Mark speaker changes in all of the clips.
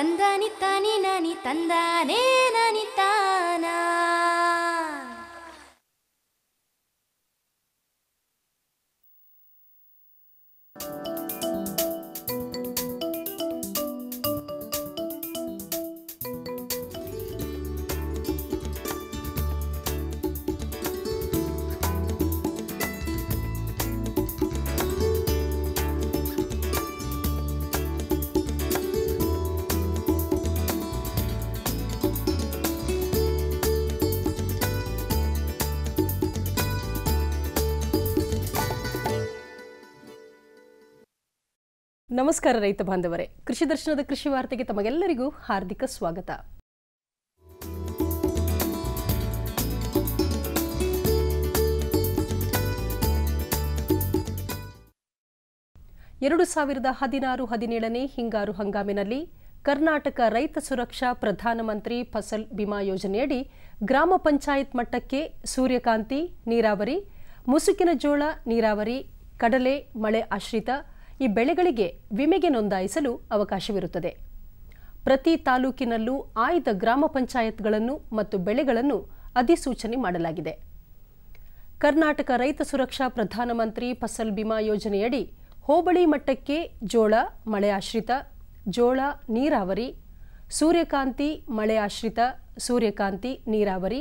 Speaker 1: கந்தானி தானி நானி தந்தானே நானி ನಮಸ್ಕಾರ ರೈತ ಬಾಂಧವರೇ ಕೃಷಿ ದರ್ಶನದ ಕೃಷಿ ವಾರ್ತೆಗೆ ತಮಗೆಲ್ಲರಿಗೂ ಹಾರ್ದಿಕ ಸ್ವಾಗತ ಎರಡು ಸಾವಿರದ ಹದಿನಾರು ಹದಿನೇಳನೇ ಹಿಂಗಾರು ಹಂಗಾಮಿನಲ್ಲಿ ಕರ್ನಾಟಕ ರೈತ ಸುರಕ್ಷಾ ಪ್ರಧಾನಮಂತ್ರಿ ಫಸಲ್ ಬಿಮಾ ಯೋಜನೆಯಡಿ ಗ್ರಾಮ ಪಂಚಾಯತ್ ಮಟ್ಟಕ್ಕೆ ಸೂರ್ಯಕಾಂತಿ ನೀರಾವರಿ ಮುಸುಕಿನ ಜೋಳ ನೀರಾವರಿ ಕಡಲೆ ಮಳೆ ಆಶ್ರಿತ ಈ ಬೆಳೆಗಳಿಗೆ ವಿಮೆಗೆ ನೋಂದಾಯಿಸಲು ಅವಕಾಶವಿರುತ್ತದೆ ಪ್ರತಿ ತಾಲೂಕಿನಲ್ಲೂ ಆಯ್ದ ಗ್ರಾಮ ಪಂಚಾಯತ್ಗಳನ್ನು ಮತ್ತು ಬೆಳೆಗಳನ್ನು ಅಧಿಸೂಚನೆ ಮಾಡಲಾಗಿದೆ ಕರ್ನಾಟಕ ರೈತ ಸುರಕ್ಷಾ ಪ್ರಧಾನಮಂತ್ರಿ ಫಸಲ್ ಬಿಮಾ ಯೋಜನೆಯಡಿ ಹೋಬಳಿ ಮಟ್ಟಕ್ಕೆ ಜೋಳ ಮಳೆ ಆಶ್ರಿತ ಜೋಳ ನೀರಾವರಿ ಸೂರ್ಯಕಾಂತಿ ಮಳೆ ಆಶ್ರಿತ ಸೂರ್ಯಕಾಂತಿ ನೀರಾವರಿ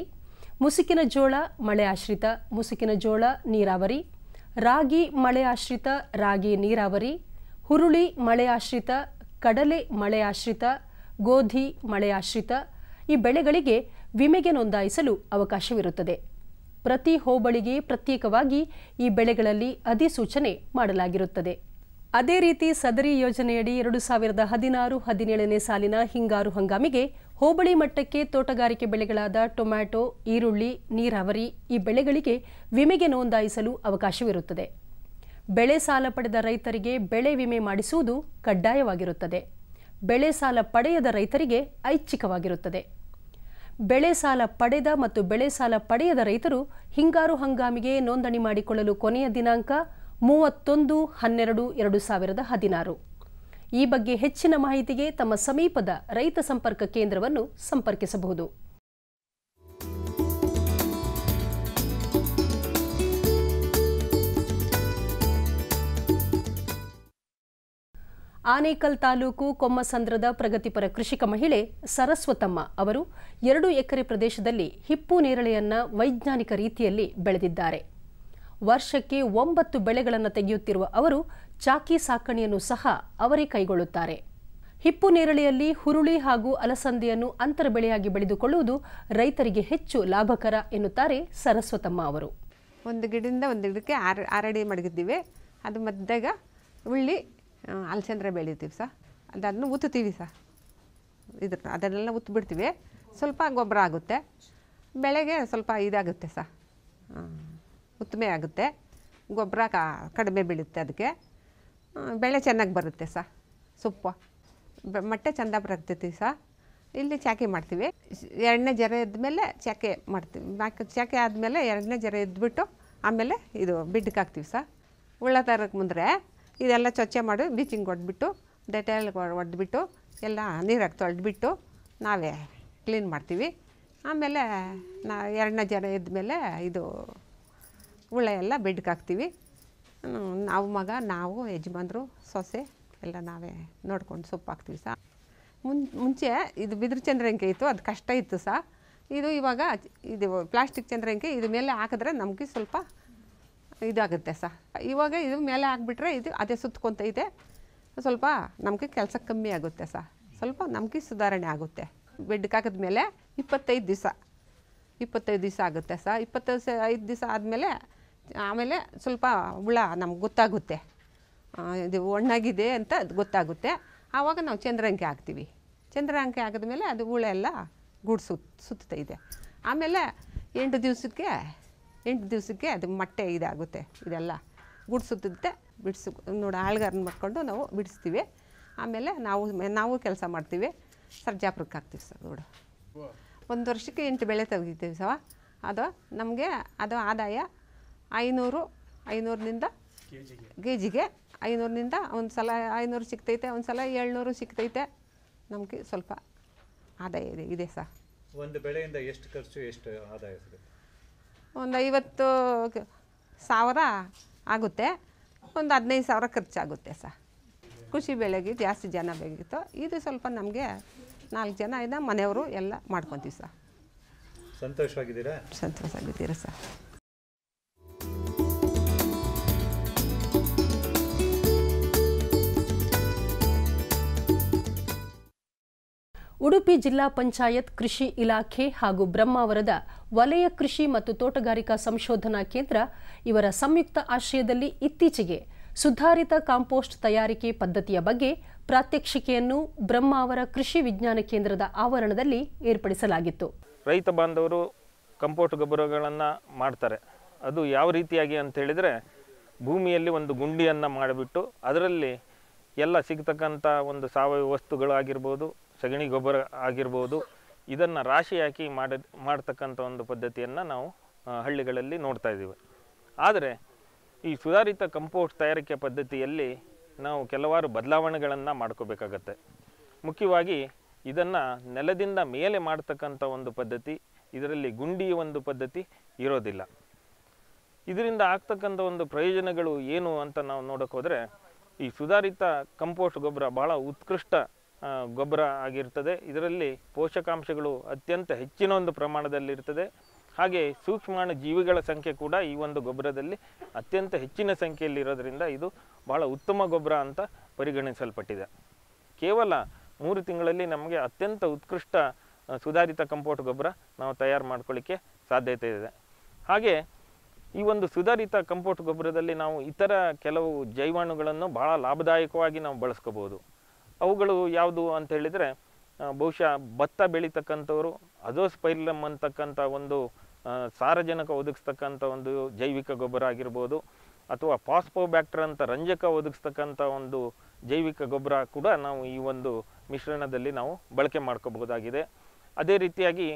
Speaker 1: ಮುಸುಕಿನ ಜೋಳ ಮಳೆ ಆಶ್ರಿತ ಮುಸುಕಿನ ಜೋಳ ನೀರಾವರಿ ರಾಗಿ ಮಳೆ ಆಶ್ರಿತ ರಾಗಿ ನೀರಾವರಿ ಹುರುಳಿ ಮಳೆ ಆಶ್ರಿತ ಕಡಲೆ ಮಳೆ ಆಶ್ರಿತ ಗೋಧಿ ಮಳೆ ಆಶ್ರಿತ ಈ ಬೆಳೆಗಳಿಗೆ ವಿಮೆಗೆ ನೋಂದಾಯಿಸಲು ಅವಕಾಶವಿರುತ್ತದೆ ಪ್ರತಿ ಹೋಬಳಿಗೆ ಪ್ರತ್ಯೇಕವಾಗಿ ಈ ಬೆಳೆಗಳಲ್ಲಿ ಅಧಿಸೂಚನೆ ಮಾಡಲಾಗಿರುತ್ತದೆ ಅದೇ ರೀತಿ ಸದರಿ ಯೋಜನೆಯಡಿ ಎರಡು ಸಾವಿರದ ಹದಿನಾರು ಹದಿನೇಳನೇ ಸಾಲಿನ ಹಿಂಗಾರು ಹಂಗಾಮಿಗೆ ಹೋಬಳಿ ಮಟ್ಟಕ್ಕೆ ತೋಟಗಾರಿಕೆ ಬೆಳೆಗಳಾದ ಟೊಮ್ಯಾಟೊ ಈರುಳ್ಳಿ ನೀರಾವರಿ ಈ ಬೆಳೆಗಳಿಗೆ ವಿಮೆಗೆ ನೋಂದಾಯಿಸಲು ಅವಕಾಶವಿರುತ್ತದೆ ಬೆಳೆ ಸಾಲ ಪಡೆದ ರೈತರಿಗೆ ಬೆಳೆ ವಿಮೆ ಮಾಡಿಸುವುದು ಕಡ್ಡಾಯವಾಗಿರುತ್ತದೆ ಬೆಳೆ ಸಾಲ ಪಡೆಯದ ರೈತರಿಗೆ ಐಚ್ಛಿಕವಾಗಿರುತ್ತದೆ ಬೆಳೆ ಸಾಲ ಪಡೆದ ಮತ್ತು ಬೆಳೆ ಸಾಲ ಪಡೆಯದ ರೈತರು ಹಿಂಗಾರು ಹಂಗಾಮಿಗೆ ನೋಂದಣಿ ಮಾಡಿಕೊಳ್ಳಲು ಕೊನೆಯ ದಿನಾಂಕ ಮೂವತ್ತೊಂದು ಹನ್ನೆರಡು ಎರಡು ಸಾವಿರದ ಹದಿನಾರು ಈ ಬಗ್ಗೆ ಹೆಚ್ಚಿನ ಮಾಹಿತಿಗೆ ತಮ್ಮ ಸಮೀಪದ ರೈತ ಸಂಪರ್ಕ ಕೇಂದ್ರವನ್ನು ಸಂಪರ್ಕಿಸಬಹುದು ಆನೇಕಲ್ ತಾಲೂಕು ಕೊಮ್ಮಸಂದ್ರದ ಪ್ರಗತಿಪರ ಕೃಷಿಕ ಮಹಿಳೆ ಸರಸ್ವತಮ್ಮ ಅವರು ಎರಡು ಎಕರೆ ಪ್ರದೇಶದಲ್ಲಿ ಹಿಪ್ಪು ನೇರಳೆಯನ್ನ ವೈಜ್ಞಾನಿಕ ರೀತಿಯಲ್ಲಿ ಬೆಳೆದಿದ್ದಾರೆ ವರ್ಷಕ್ಕೆ ಒಂಬತ್ತು ಬೆಳೆಗಳನ್ನು ತೆಗೆಯುತ್ತಿರುವ ಅವರು ಚಾಕಿ ಸಾಕಣೆಯನ್ನು ಸಹ ಅವರೇ ಕೈಗೊಳ್ಳುತ್ತಾರೆ ಹಿಪ್ಪು ನೇರಳೆಯಲ್ಲಿ ಹುರುಳಿ ಹಾಗೂ ಅಲಸಂದೆಯನ್ನು ಅಂತರ ಬೆಳೆಯಾಗಿ ಬೆಳೆದುಕೊಳ್ಳುವುದು ರೈತರಿಗೆ ಹೆಚ್ಚು ಲಾಭಕರ ಎನ್ನುತ್ತಾರೆ ಸರಸ್ವತಮ್ಮ ಅವರು ಒಂದು ಗಿಡದಿಂದ
Speaker 2: ಒಂದು ಗಿಡಕ್ಕೆ ಆರ್ ಆರಡಿ ಮಡಗಿದ್ದೀವಿ ಅದು ಮದ್ದಾಗ ಉಳ್ಳಿ ಅಲಸಂದ್ರೆ ಬೆಳಿತೀವಿ ಸರ್ ಅದನ್ನು ಉತ್ತುತ್ತೀವಿ ಸರ್ ಇದ್ರ ಅದನ್ನೆಲ್ಲ ಉತ್ತು ಸ್ವಲ್ಪ ಗೊಬ್ಬರ ಆಗುತ್ತೆ ಬೆಳೆಗೆ ಸ್ವಲ್ಪ ಇದಾಗುತ್ತೆ ಸರ್ ಉತ್ತಮೆ ಆಗುತ್ತೆ ಗೊಬ್ಬರ ಕಡಿಮೆ ಬೀಳುತ್ತೆ ಅದಕ್ಕೆ ಬೆಳೆ ಚೆನ್ನಾಗಿ ಬರುತ್ತೆ ಸೊಪ್ಪು ಮೊಟ್ಟೆ ಚೆಂದ ಬರ್ತೈತಿ ಸಹ ಇಲ್ಲಿ ಚಾಕಿ ಮಾಡ್ತೀವಿ ಎರಡನೇ ಜರ ಇದ್ದಮೇಲೆ ಚಾಕೆ ಮಾಡ್ತೀವಿ ಚಾಕೆ ಆದಮೇಲೆ ಎರಡನೇ ಜರ ಇದ್ಬಿಟ್ಟು ಆಮೇಲೆ ಇದು ಬಿಡ್ಡಕ್ಕೆ ಹಾಕ್ತೀವಿ ಸಹ ಉಳ್ಳ ತರಕ್ಕೆ ಮುಂದೆ ಇದೆಲ್ಲ ಚೊಚ್ಚೆ ಮಾಡಿ ಬ್ಲೀಚಿಂಗ್ ಹೊಡೆದ್ಬಿಟ್ಟು ಡೆಟೈಲ್ ಹೊಡೆದ್ಬಿಟ್ಟು ಎಲ್ಲ ನೀರಾಗಿ ತೊಳೆದ್ಬಿಟ್ಟು ನಾವೇ ಕ್ಲೀನ್ ಮಾಡ್ತೀವಿ ಆಮೇಲೆ ನಾ ಎರಡನೇ ಜನ ಇದ್ದಮೇಲೆ ಇದು ಉಳ್ಳ ಎಲ್ಲ ಬೆಡ್ಗೆ ಹಾಕ್ತೀವಿ ನಾವು ಮಗ ನಾವು ಯಜಮಾನ್ರು ಸೊಸೆ ಎಲ್ಲ ನಾವೇ ನೋಡ್ಕೊಂಡು ಸೊಪ್ಪು ಹಾಕ್ತೀವಿ ಸಹ ಮುನ್ ಮುಂಚೆ ಇದು ಬಿದಿರು ಚಂದ್ರಂಕೆ ಇತ್ತು ಅದು ಕಷ್ಟ ಇತ್ತು ಸಹ ಇದು ಇವಾಗ ಇದು ಪ್ಲಾಸ್ಟಿಕ್ ಚಂದ್ರಂಕೆ ಇದು ಮೇಲೆ ಹಾಕಿದ್ರೆ ನಮಗೆ ಸ್ವಲ್ಪ ಇದಾಗುತ್ತೆ ಸಹ ಇವಾಗ ಇದು ಮೇಲೆ ಹಾಕ್ಬಿಟ್ರೆ ಇದು ಅದೇ ಇದೆ ಸ್ವಲ್ಪ ನಮಗೆ ಕೆಲಸ ಕಮ್ಮಿ ಆಗುತ್ತೆ ಸಹ ಸ್ವಲ್ಪ ನಮಗೆ ಸುಧಾರಣೆ ಆಗುತ್ತೆ ಬೆಡ್ಗೆ ಮೇಲೆ ಇಪ್ಪತ್ತೈದು ದಿವಸ ಇಪ್ಪತ್ತೈದು ದಿವಸ ಆಗುತ್ತೆ ಸಹ ಇಪ್ಪತ್ತೈದು ಐದು ದಿವಸ ಆದಮೇಲೆ ಆಮೇಲೆ ಸ್ವಲ್ಪ ಹುಳ ನಮ್ಗೆ ಗೊತ್ತಾಗುತ್ತೆ ಇದು ಒಣ್ಣಾಗಿದೆ ಅಂತ ಅದು ಗೊತ್ತಾಗುತ್ತೆ ಆವಾಗ ನಾವು ಚಂದ್ರಂಕೆ ಹಾಕ್ತೀವಿ ಹಾಕಿದ ಮೇಲೆ ಅದು ಹುಳ ಎಲ್ಲ ಗೂಡು ಸುತ್ತ ಇದೆ ಆಮೇಲೆ ಎಂಟು ದಿವಸಕ್ಕೆ ಎಂಟು ದಿವಸಕ್ಕೆ ಅದು ಮೊಟ್ಟೆ ಇದಾಗುತ್ತೆ ಇದೆಲ್ಲ ಗುಡ್ ಸುತ್ತುತ್ತೆ ಬಿಡಿಸು ನೋಡಿ ಆಳ್ಗಾರನ್ನ ಮಾಡ್ಕೊಂಡು ನಾವು ಬಿಡಿಸ್ತೀವಿ ಆಮೇಲೆ ನಾವು ನಾವು ಕೆಲಸ ಮಾಡ್ತೀವಿ ಸರ್ಜಾಪುರಕ್ಕೆ ಹಾಕ್ತೀವಿ ಸರ್ ನೋಡು ಒಂದು ವರ್ಷಕ್ಕೆ ಎಂಟು ಬೆಳೆ ತೆಗಿತೀವಿ ಸವ ಅದು ನಮಗೆ ಅದು ಆದಾಯ ಐನೂರು ಐನೂರಿನಿಂದ ಕೆ ಜಿಗೆ ಐನೂರಿನಿಂದ ಒಂದು ಸಲ ಐನೂರು ಸಿಗ್ತೈತೆ ಒಂದು ಸಲ ಏಳ್ನೂರು ಸಿಗ್ತೈತೆ ನಮಗೆ ಸ್ವಲ್ಪ ಆದಾಯ ಇದೆ ಇದೆ ಸರ್
Speaker 3: ಒಂದು ಬೆಳೆಯಿಂದ ಎಷ್ಟು ಖರ್ಚು ಎಷ್ಟು ಆದಾಯ ಸಿಗುತ್ತೆ
Speaker 2: ಒಂದು ಐವತ್ತು ಸಾವಿರ ಆಗುತ್ತೆ ಒಂದು ಹದಿನೈದು ಸಾವಿರ ಖರ್ಚಾಗುತ್ತೆ ಸರ್ ಕೃಷಿ ಬೆಳೆಗೆ ಜಾಸ್ತಿ ಜನ ಬೇಕಿತ್ತು ಇದು ಸ್ವಲ್ಪ ನಮಗೆ ನಾಲ್ಕು ಜನ ಇದ್ದ ಮನೆಯವರು ಎಲ್ಲ ಮಾಡ್ಕೊತೀವಿ ಸರ್
Speaker 3: ಸಂತೋಷವಾಗಿದ್ದೀರಾ
Speaker 2: ಸಂತೋಷ ಆಗಿದ್ದೀರಾ ಸರ್
Speaker 1: ಉಡುಪಿ ಜಿಲ್ಲಾ ಪಂಚಾಯತ್ ಕೃಷಿ ಇಲಾಖೆ ಹಾಗೂ ಬ್ರಹ್ಮಾವರದ ವಲಯ ಕೃಷಿ ಮತ್ತು ತೋಟಗಾರಿಕಾ ಸಂಶೋಧನಾ ಕೇಂದ್ರ ಇವರ ಸಂಯುಕ್ತ ಆಶ್ರಯದಲ್ಲಿ ಇತ್ತೀಚೆಗೆ ಸುಧಾರಿತ ಕಾಂಪೋಸ್ಟ್ ತಯಾರಿಕೆ ಪದ್ಧತಿಯ ಬಗ್ಗೆ ಪ್ರಾತ್ಯಕ್ಷಿಕೆಯನ್ನು ಬ್ರಹ್ಮಾವರ ಕೃಷಿ ವಿಜ್ಞಾನ ಕೇಂದ್ರದ ಆವರಣದಲ್ಲಿ ಏರ್ಪಡಿಸಲಾಗಿತ್ತು
Speaker 3: ರೈತ ಬಾಂಧವರು ಕಂಪೋಸ್ಟ್ ಗೊಬ್ಬರಗಳನ್ನು ಮಾಡ್ತಾರೆ ಅದು ಯಾವ ರೀತಿಯಾಗಿ ಅಂತ ಹೇಳಿದರೆ ಭೂಮಿಯಲ್ಲಿ ಒಂದು ಗುಂಡಿಯನ್ನು ಮಾಡಿಬಿಟ್ಟು ಅದರಲ್ಲಿ ಎಲ್ಲ ಸಿಗ್ತಕ್ಕಂಥ ಒಂದು ಸಾವಯವ ವಸ್ತುಗಳಾಗಿರ್ಬೋದು ಸಗಣಿ ಗೊಬ್ಬರ ಆಗಿರ್ಬೋದು ಇದನ್ನು ರಾಶಿ ಹಾಕಿ ಮಾಡ ಮಾಡ್ತಕ್ಕಂಥ ಒಂದು ಪದ್ಧತಿಯನ್ನು ನಾವು ಹಳ್ಳಿಗಳಲ್ಲಿ ನೋಡ್ತಾ ಇದ್ದೀವಿ ಆದರೆ ಈ ಸುಧಾರಿತ ಕಂಪೋಸ್ಟ್ ತಯಾರಿಕೆ ಪದ್ಧತಿಯಲ್ಲಿ ನಾವು ಕೆಲವಾರು ಬದಲಾವಣೆಗಳನ್ನು ಮಾಡ್ಕೋಬೇಕಾಗತ್ತೆ ಮುಖ್ಯವಾಗಿ ಇದನ್ನು ನೆಲದಿಂದ ಮೇಲೆ ಮಾಡ್ತಕ್ಕಂಥ ಒಂದು ಪದ್ಧತಿ ಇದರಲ್ಲಿ ಗುಂಡಿ ಒಂದು ಪದ್ಧತಿ ಇರೋದಿಲ್ಲ ಇದರಿಂದ ಆಗ್ತಕ್ಕಂಥ ಒಂದು ಪ್ರಯೋಜನಗಳು ಏನು ಅಂತ ನಾವು ನೋಡೋಕ್ಕೋದ್ರೆ ಈ ಸುಧಾರಿತ ಕಂಪೋಸ್ಟ್ ಗೊಬ್ಬರ ಬಹಳ ಉತ್ಕೃಷ್ಟ ಗೊಬ್ಬರ ಆಗಿರ್ತದೆ ಇದರಲ್ಲಿ ಪೋಷಕಾಂಶಗಳು ಅತ್ಯಂತ ಹೆಚ್ಚಿನ ಒಂದು ಪ್ರಮಾಣದಲ್ಲಿರ್ತದೆ ಹಾಗೆ ಸೂಕ್ಷ್ಮಾಣು ಜೀವಿಗಳ ಸಂಖ್ಯೆ ಕೂಡ ಈ ಒಂದು ಗೊಬ್ಬರದಲ್ಲಿ ಅತ್ಯಂತ ಹೆಚ್ಚಿನ ಸಂಖ್ಯೆಯಲ್ಲಿರೋದರಿಂದ ಇದು ಬಹಳ ಉತ್ತಮ ಗೊಬ್ಬರ ಅಂತ ಪರಿಗಣಿಸಲ್ಪಟ್ಟಿದೆ ಕೇವಲ ಮೂರು ತಿಂಗಳಲ್ಲಿ ನಮಗೆ ಅತ್ಯಂತ ಉತ್ಕೃಷ್ಟ ಸುಧಾರಿತ ಕಂಪೋಸ್ಟ್ ಗೊಬ್ಬರ ನಾವು ತಯಾರು ಮಾಡ್ಕೊಳ್ಳಿಕ್ಕೆ ಸಾಧ್ಯತೆ ಇದೆ ಹಾಗೆ ಈ ಒಂದು ಸುಧಾರಿತ ಕಂಪೋಸ್ಟ್ ಗೊಬ್ಬರದಲ್ಲಿ ನಾವು ಇತರ ಕೆಲವು ಜೈವಾಣುಗಳನ್ನು ಬಹಳ ಲಾಭದಾಯಕವಾಗಿ ನಾವು ಬಳಸ್ಕೋಬೋದು ಅವುಗಳು ಯಾವುದು ಅಂತ ಹೇಳಿದರೆ ಬಹುಶಃ ಭತ್ತ ಬೆಳೀತಕ್ಕಂಥವರು ಅಜೋಸ್ಪೈರ್ಲಮ್ ಅಂತಕ್ಕಂಥ ಒಂದು ಸಾರಜನಕ ಒದಗಿಸ್ತಕ್ಕಂಥ ಒಂದು ಜೈವಿಕ ಗೊಬ್ಬರ ಆಗಿರ್ಬೋದು ಅಥವಾ ಬ್ಯಾಕ್ಟರ್ ಅಂತ ರಂಜಕ ಒದಗಿಸ್ತಕ್ಕಂಥ ಒಂದು ಜೈವಿಕ ಗೊಬ್ಬರ ಕೂಡ ನಾವು ಈ ಒಂದು ಮಿಶ್ರಣದಲ್ಲಿ ನಾವು ಬಳಕೆ ಮಾಡ್ಕೋಬಹುದಾಗಿದೆ ಅದೇ ರೀತಿಯಾಗಿ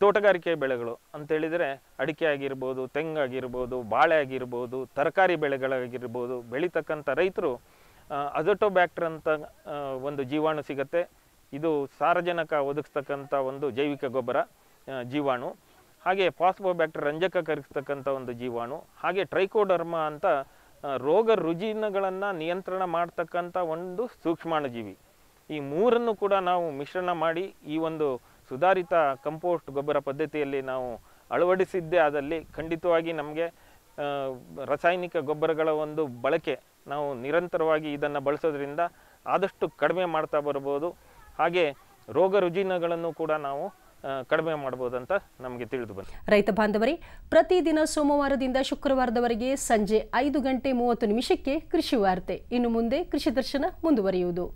Speaker 3: ತೋಟಗಾರಿಕೆ ಬೆಳೆಗಳು ಅಂತೇಳಿದರೆ ಅಡಿಕೆ ಆಗಿರ್ಬೋದು ತೆಂಗಾಗಿರ್ಬೋದು ಬಾಳೆ ಆಗಿರ್ಬೋದು ತರಕಾರಿ ಬೆಳೆಗಳಾಗಿರ್ಬೋದು ಬೆಳೀತಕ್ಕಂಥ ರೈತರು ಅಜೋಟೋಬ್ಯಾಕ್ಟರ್ ಅಂತ ಒಂದು ಜೀವಾಣು ಸಿಗುತ್ತೆ ಇದು ಸಾರಜನಕ ಒದಗಿಸ್ತಕ್ಕಂಥ ಒಂದು ಜೈವಿಕ ಗೊಬ್ಬರ ಜೀವಾಣು ಹಾಗೆ ಪಾಸ್ಬೋಬ್ಯಾಕ್ಟರ್ ರಂಜಕ ಕರಗಿಸ್ತಕ್ಕಂಥ ಒಂದು ಜೀವಾಣು ಹಾಗೆ ಟ್ರೈಕೋಡರ್ಮ ಅಂತ ರೋಗ ರುಜಿನಗಳನ್ನು ನಿಯಂತ್ರಣ ಮಾಡ್ತಕ್ಕಂಥ ಒಂದು ಜೀವಿ ಈ ಮೂರನ್ನು ಕೂಡ ನಾವು ಮಿಶ್ರಣ ಮಾಡಿ ಈ ಒಂದು ಸುಧಾರಿತ ಕಂಪೋಸ್ಟ್ ಗೊಬ್ಬರ ಪದ್ಧತಿಯಲ್ಲಿ ನಾವು ಅಳವಡಿಸಿದ್ದೇ ಆದಲ್ಲಿ ಖಂಡಿತವಾಗಿ ನಮಗೆ ರಾಸಾಯನಿಕ ಗೊಬ್ಬರಗಳ ಒಂದು ಬಳಕೆ ನಾವು ನಿರಂತರವಾಗಿ ಇದನ್ನು ಬಳಸೋದ್ರಿಂದ ಆದಷ್ಟು ಕಡಿಮೆ ಮಾಡ್ತಾ ಬರ್ಬೋದು ಹಾಗೆ ರೋಗ ರುಜಿನಗಳನ್ನು ಕೂಡ ನಾವು ಕಡಿಮೆ ಮಾಡಬಹುದಂತ ನಮಗೆ ತಿಳಿದು ಬಂದಿದೆ
Speaker 1: ರೈತ ಬಾಂಧವರೇ ಪ್ರತಿದಿನ ಸೋಮವಾರದಿಂದ ಶುಕ್ರವಾರದವರೆಗೆ ಸಂಜೆ ಐದು ಗಂಟೆ ಮೂವತ್ತು ನಿಮಿಷಕ್ಕೆ ಕೃಷಿ ವಾರ್ತೆ ಇನ್ನು ಮುಂದೆ ಕೃಷಿ ದರ್ಶನ ಮುಂದುವರಿಯುವುದು